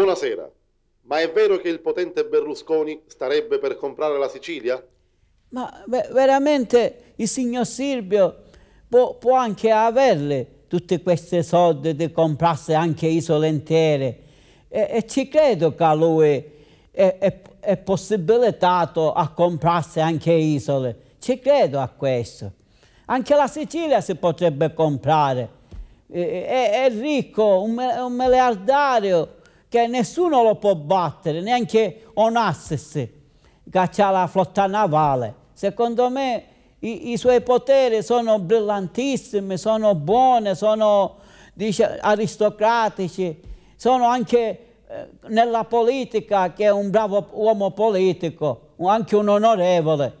Buonasera, ma è vero che il potente Berlusconi starebbe per comprare la Sicilia? Ma veramente il signor Silvio può, può anche averle tutte queste soldi di comprarsi anche isole intere e, e, ci credo che lui è, è, è possibilitato a comprarsi anche isole, ci credo a questo. Anche la Sicilia si potrebbe comprare, è, è ricco, un, un miliardario, che nessuno lo può battere, neanche Onassis, che ha la flotta navale. Secondo me i, i suoi poteri sono brillantissimi, sono buoni, sono dice, aristocratici, sono anche eh, nella politica che è un bravo uomo politico, anche un onorevole